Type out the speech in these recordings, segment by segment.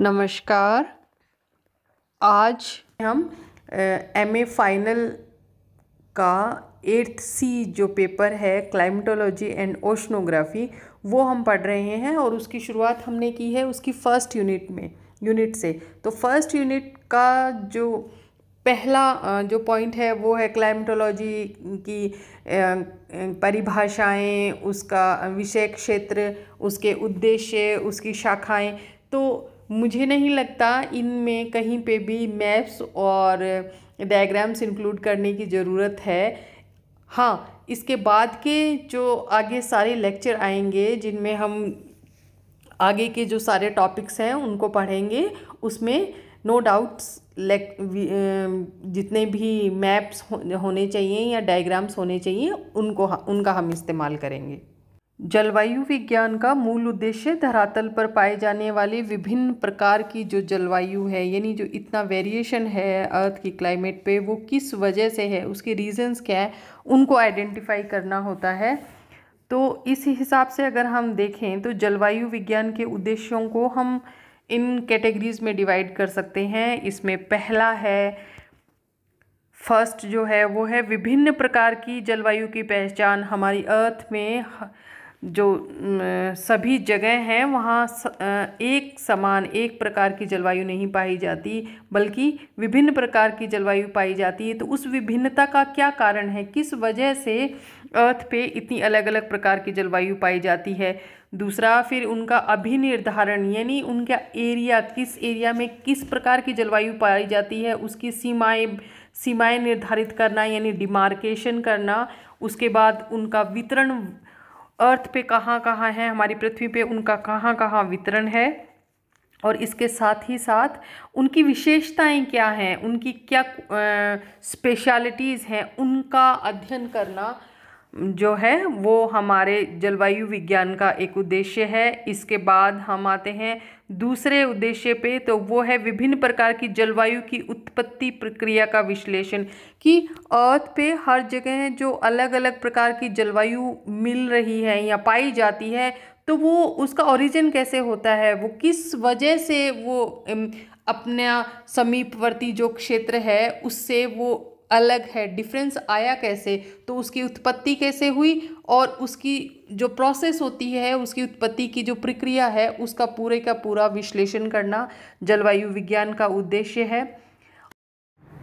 नमस्कार आज हम एम ए फाइनल का एट्थ सी जो पेपर है क्लाइमेटोलॉजी एंड ओशनोग्राफी वो हम पढ़ रहे हैं और उसकी शुरुआत हमने की है उसकी फ़र्स्ट यूनिट में यूनिट से तो फर्स्ट यूनिट का जो पहला जो पॉइंट है वो है क्लाइमेटोलॉजी की परिभाषाएं उसका विषय क्षेत्र उसके उद्देश्य उसकी शाखाएं तो मुझे नहीं लगता इनमें कहीं पे भी मैप्स और डायग्राम्स इंक्लूड करने की ज़रूरत है हाँ इसके बाद के जो आगे सारे लेक्चर आएंगे जिनमें हम आगे के जो सारे टॉपिक्स हैं उनको पढ़ेंगे उसमें नो डाउट्स जितने भी मैप्स होने चाहिए या डायग्राम्स होने चाहिए उनको उनका हम इस्तेमाल करेंगे जलवायु विज्ञान का मूल उद्देश्य धरातल पर पाए जाने वाले विभिन्न प्रकार की जो जलवायु है यानी जो इतना वेरिएशन है अर्थ की क्लाइमेट पे वो किस वजह से है उसके रीजंस क्या है उनको आइडेंटिफाई करना होता है तो इस हिसाब से अगर हम देखें तो जलवायु विज्ञान के उद्देश्यों को हम इन कैटेगरीज़ में डिवाइड कर सकते हैं इसमें पहला है फर्स्ट जो है वो है विभिन्न प्रकार की जलवायु की पहचान हमारी अर्थ में जो सभी जगह हैं वहाँ एक समान एक प्रकार की जलवायु नहीं पाई जाती बल्कि विभिन्न प्रकार की जलवायु पाई जाती है तो उस विभिन्नता का क्या कारण है किस वजह से अर्थ पे इतनी अलग अलग प्रकार की जलवायु पाई जाती है दूसरा फिर उनका अभिनिर्धारण यानी उनका एरिया किस एरिया में किस प्रकार की जलवायु पाई जाती है उसकी सीमाएँ सीमाएँ निर्धारित करना यानी डिमार्केशन करना उसके बाद उनका वितरण अर्थ पे कहाँ कहाँ है हमारी पृथ्वी पे उनका कहाँ कहाँ वितरण है और इसके साथ ही साथ उनकी विशेषताएं क्या हैं उनकी क्या स्पेशलिटीज़ हैं उनका अध्ययन करना जो है वो हमारे जलवायु विज्ञान का एक उद्देश्य है इसके बाद हम आते हैं दूसरे उद्देश्य पे तो वो है विभिन्न प्रकार की जलवायु की उत्पत्ति प्रक्रिया का विश्लेषण कि अर्थ पे हर जगह जो अलग अलग प्रकार की जलवायु मिल रही है या पाई जाती है तो वो उसका ओरिजिन कैसे होता है वो किस वजह से वो अपना समीपवर्ती जो क्षेत्र है उससे वो अलग है डिफरेंस आया कैसे तो उसकी उत्पत्ति कैसे हुई और उसकी जो प्रोसेस होती है उसकी उत्पत्ति की जो प्रक्रिया है उसका पूरे का पूरा विश्लेषण करना जलवायु विज्ञान का उद्देश्य है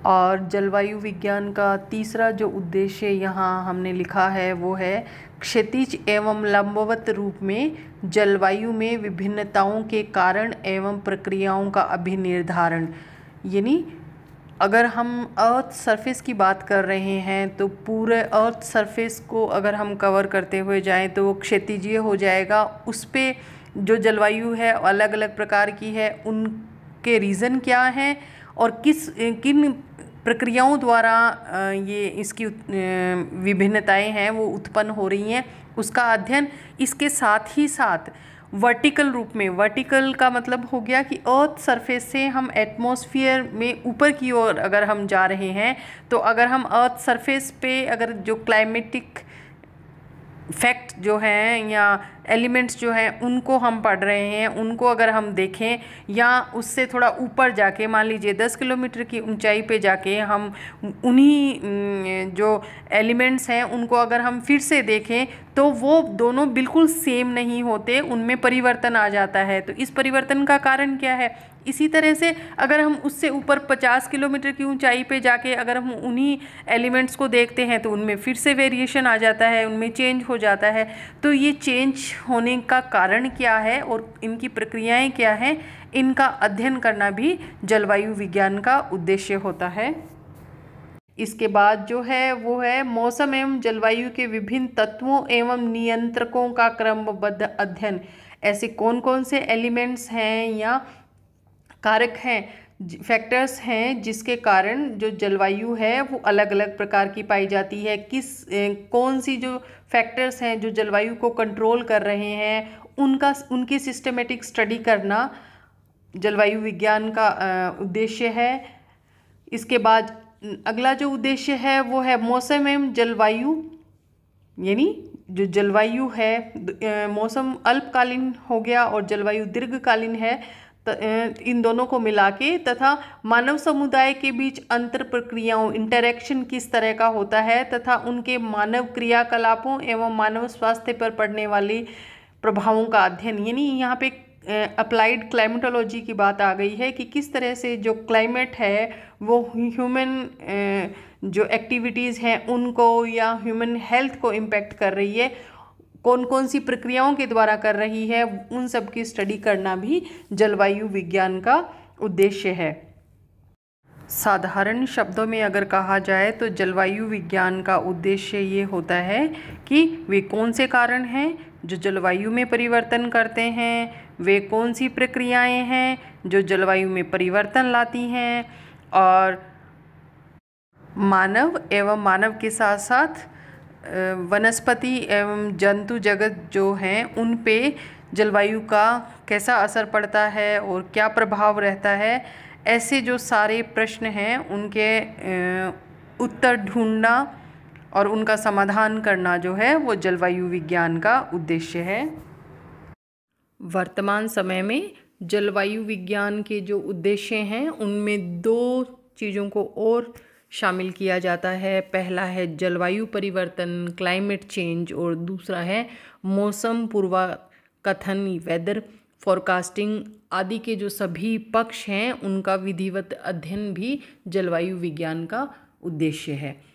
और जलवायु विज्ञान का तीसरा जो उद्देश्य यहाँ हमने लिखा है वो है क्षितिज एवं लंबवत रूप में जलवायु में विभिन्नताओं के कारण एवं प्रक्रियाओं का अभिनिर्धारण यानी अगर हम अर्थ सरफेस की बात कर रहे हैं तो पूरे अर्थ सरफेस को अगर हम कवर करते हुए जाएं तो वो क्षेत्रीय हो जाएगा उस पर जो जलवायु है अलग अलग प्रकार की है उनके रीज़न क्या हैं और किस किन प्रक्रियाओं द्वारा ये इसकी विभिन्नताएं हैं वो उत्पन्न हो रही हैं उसका अध्ययन इसके साथ ही साथ वर्टिकल रूप में वर्टिकल का मतलब हो गया कि अर्थ सरफेस से हम एटमॉस्फेयर में ऊपर की ओर अगर हम जा रहे हैं तो अगर हम अर्थ सरफेस पे अगर जो क्लाइमेटिक फैक्ट जो हैं या एलिमेंट्स जो हैं उनको हम पढ़ रहे हैं उनको अगर हम देखें या उससे थोड़ा ऊपर जाके मान लीजिए दस किलोमीटर की ऊंचाई पे जाके हम उन्हीं जो एलिमेंट्स हैं उनको अगर हम फिर से देखें तो वो दोनों बिल्कुल सेम नहीं होते उनमें परिवर्तन आ जाता है तो इस परिवर्तन का कारण क्या है इसी तरह से अगर हम उससे ऊपर 50 किलोमीटर की ऊंचाई पे जाके अगर हम उन्हीं एलिमेंट्स को देखते हैं तो उनमें फिर से वेरिएशन आ जाता है उनमें चेंज हो जाता है तो ये चेंज होने का कारण क्या है और इनकी प्रक्रियाएँ क्या हैं इनका अध्ययन करना भी जलवायु विज्ञान का उद्देश्य होता है इसके बाद जो है वो है मौसम एवं जलवायु के विभिन्न तत्वों एवं नियंत्रकों का क्रमबद्ध अध्ययन ऐसे कौन कौन से एलिमेंट्स हैं या कारक हैं फैक्टर्स हैं जिसके कारण जो जलवायु है वो अलग अलग प्रकार की पाई जाती है किस कौन सी जो फैक्टर्स हैं जो जलवायु को कंट्रोल कर रहे हैं उनका उनकी सिस्टमेटिक स्टडी करना जलवायु विज्ञान का उद्देश्य है इसके बाद अगला जो उद्देश्य है वो है मौसम एवं जलवायु यानी जो जलवायु है मौसम अल्पकालीन हो गया और जलवायु दीर्घकालीन है इन दोनों को मिला के तथा मानव समुदाय के बीच अंतर प्रक्रियाओं इंटरेक्शन किस तरह का होता है तथा उनके मानव क्रियाकलापों एवं मानव स्वास्थ्य पर पड़ने वाली प्रभावों का अध्ययन यानी यहाँ पे अप्लाइड क्लाइमेटोलॉजी की बात आ गई है कि किस तरह से जो क्लाइमेट है वो ह्यूमन जो एक्टिविटीज़ हैं उनको या ह्यूमन हेल्थ को इम्पेक्ट कर रही है कौन कौन सी प्रक्रियाओं के द्वारा कर रही है उन सब की स्टडी करना भी जलवायु विज्ञान का उद्देश्य है साधारण शब्दों में अगर कहा जाए तो जलवायु विज्ञान का उद्देश्य ये होता है कि वे कौन से कारण हैं जो जलवायु में परिवर्तन करते हैं वे कौन सी प्रक्रियाएं हैं जो जलवायु में परिवर्तन लाती हैं और मानव एवं मानव के साथ साथ वनस्पति एवं जंतु जगत जो हैं उन पे जलवायु का कैसा असर पड़ता है और क्या प्रभाव रहता है ऐसे जो सारे प्रश्न हैं उनके उत्तर ढूंढना और उनका समाधान करना जो है वो जलवायु विज्ञान का उद्देश्य है वर्तमान समय में जलवायु विज्ञान के जो उद्देश्य हैं उनमें दो चीज़ों को और शामिल किया जाता है पहला है जलवायु परिवर्तन क्लाइमेट चेंज और दूसरा है मौसम पूर्वा कथन वेदर फॉरकास्टिंग आदि के जो सभी पक्ष हैं उनका विधिवत अध्ययन भी जलवायु विज्ञान का उद्देश्य है